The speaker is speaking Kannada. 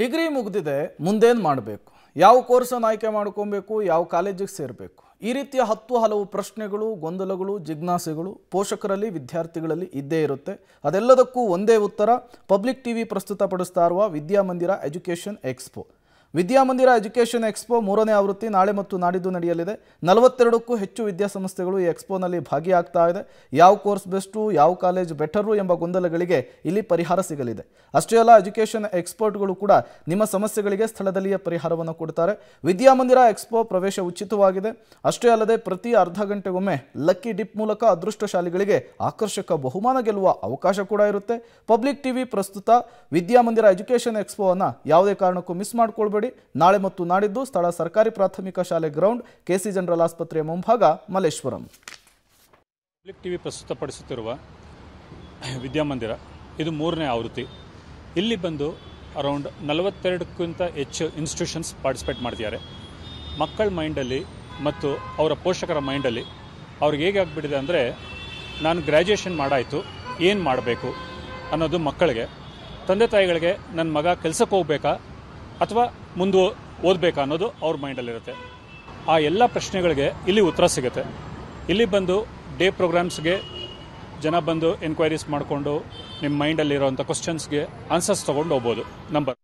ಡಿಗ್ರಿ ಮುಗಿದಿದೆ ಮುಂದೇನು ಮಾಡಬೇಕು ಯಾವ ಕೋರ್ಸನ್ನು ಆಯ್ಕೆ ಮಾಡ್ಕೊಬೇಕು ಯಾವ ಕಾಲೇಜಿಗೆ ಸೇರಬೇಕು ಈ ರೀತಿಯ ಹತ್ತು ಹಲವು ಪ್ರಶ್ನೆಗಳು ಗೊಂದಲಗಳು ಜಿಜ್ಞಾಸೆಗಳು ಪೋಷಕರಲ್ಲಿ ವಿದ್ಯಾರ್ಥಿಗಳಲ್ಲಿ ಇದ್ದೇ ಇರುತ್ತೆ ಅದೆಲ್ಲದಕ್ಕೂ ಒಂದೇ ಉತ್ತರ ಪಬ್ಲಿಕ್ ಟಿ ವಿ ಪ್ರಸ್ತುತಪಡಿಸ್ತಾ ಇರುವ Vidyamandir education expo Vidyamandir education expo ಮೂರನೇ ಆವೃತ್ತಿ ನಾಳೆ ಮತ್ತು ನಾಡಿದ್ದು ನಡೆಯಲಿದೆ ನಲವತ್ತೆರಡಕ್ಕೂ ಹೆಚ್ಚು ವಿದ್ಯಾಸಂಸ್ಥೆಗಳು ಈ ಎಕ್ಸ್ಪೋನಲ್ಲಿ ಭಾಗಿಯಾಗ್ತಾ ಇದೆ ಯಾವ ಕೋರ್ಸ್ ಬೆಸ್ಟು ಯಾವ ಕಾಲೇಜ್ ಬೆಟರು ಎಂಬ ಗೊಂದಲಗಳಿಗೆ ಇಲ್ಲಿ ಪರಿಹಾರ ಸಿಗಲಿದೆ ಅಷ್ಟೇ ಅಲ್ಲ ಎಜುಕೇಷನ್ ಎಕ್ಸ್ಪರ್ಟ್ಗಳು ಕೂಡ ನಿಮ್ಮ ಸಮಸ್ಯೆಗಳಿಗೆ ಸ್ಥಳದಲ್ಲಿಯೇ ಪರಿಹಾರವನ್ನು ಕೊಡ್ತಾರೆ ವಿದ್ಯಾಮಂದಿರ ಎಕ್ಸ್ಪೋ ಪ್ರವೇಶ ಉಚಿತವಾಗಿದೆ ಅಷ್ಟೇ ಅಲ್ಲದೆ ಪ್ರತಿ ಅರ್ಧ ಗಂಟೆಗೊಮ್ಮೆ ಲಕ್ಕಿ ಡಿಪ್ ಮೂಲಕ ಅದೃಷ್ಟ ಶಾಲೆಗಳಿಗೆ ಆಕರ್ಷಕ ಬಹುಮಾನ ಗೆಲ್ಲುವ ಅವಕಾಶ ಕೂಡ ಇರುತ್ತೆ ಪಬ್ಲಿಕ್ ಟಿವಿ ಪ್ರಸ್ತುತ ವಿದ್ಯಾಮಂದಿರ ಎಜುಕೇಷನ್ ಎಕ್ಸ್ಪೋವನ್ನು ಯಾವುದೇ ಕಾರಣಕ್ಕೂ ಮಿಸ್ ಮಾಡಿಕೊಳ್ಬೇಕು ನಾಳೆ ಮತ್ತು ನಾಡಿದ್ದು ಸ್ಥಳ ಸರ್ಕಾರಿ ಪ್ರಾಥಮಿಕ ಶಾಲೆ ಗ್ರೌಂಡ್ ಕೆಸಿ ಜನರಲ್ ಆಸ್ಪತ್ರೆಯ ಮುಂಭಾಗ ಮಲ್ಲೇಶ್ವರಂ ಪಬ್ಲಿಕ್ ಟಿವಿ ಪ್ರಸ್ತುತಪಡಿಸುತ್ತಿರುವ ವಿದ್ಯಾಮಂದಿರ ಇದು ಮೂರನೇ ಆವೃತ್ತಿ ಇಲ್ಲಿ ಬಂದು ಅರೌಂಡ್ ನಲವತ್ತೆರಡಕ್ಕಿಂತ ಹೆಚ್ಚು ಇನ್ಸ್ಟಿಟ್ಯೂಷನ್ಸ್ ಪಾರ್ಟಿಸಿಪೇಟ್ ಮಾಡ್ತಿದ್ದಾರೆ ಮಕ್ಕಳ ಮೈಂಡಲ್ಲಿ ಮತ್ತು ಅವರ ಪೋಷಕರ ಮೈಂಡಲ್ಲಿ ಅವ್ರಿಗೆ ಹೇಗೆ ಆಗಿಬಿಟ್ಟಿದೆ ಅಂದರೆ ನಾನು ಗ್ರ್ಯಾಜುಯೇಷನ್ ಮಾಡಾಯಿತು ಏನು ಮಾಡಬೇಕು ಅನ್ನೋದು ಮಕ್ಕಳಿಗೆ ತಂದೆ ತಾಯಿಗಳಿಗೆ ನನ್ನ ಮಗ ಕೆಲಸಕ್ಕೆ ಹೋಗ್ಬೇಕಾ ಅಥವಾ ಮುಂದೆ ಓದಬೇಕಾ ಅನ್ನೋದು ಅವ್ರ ಮೈಂಡಲ್ಲಿರುತ್ತೆ ಆ ಎಲ್ಲ ಪ್ರಶ್ನೆಗಳಿಗೆ ಇಲ್ಲಿ ಉತ್ತರ ಸಿಗುತ್ತೆ ಇಲ್ಲಿ ಬಂದು ಡೇ ಪ್ರೋಗ್ರಾಮ್ಸ್ಗೆ ಜನ ಬಂದು ಎನ್ಕ್ವೈರೀಸ್ ಮಾಡಿಕೊಂಡು ನಿಮ್ಮ ಮೈಂಡಲ್ಲಿರೋವಂಥ ಕ್ವಶನ್ಸ್ಗೆ ಆನ್ಸರ್ಸ್ ತೊಗೊಂಡು ಹೋಗ್ಬೋದು ನಂಬರ್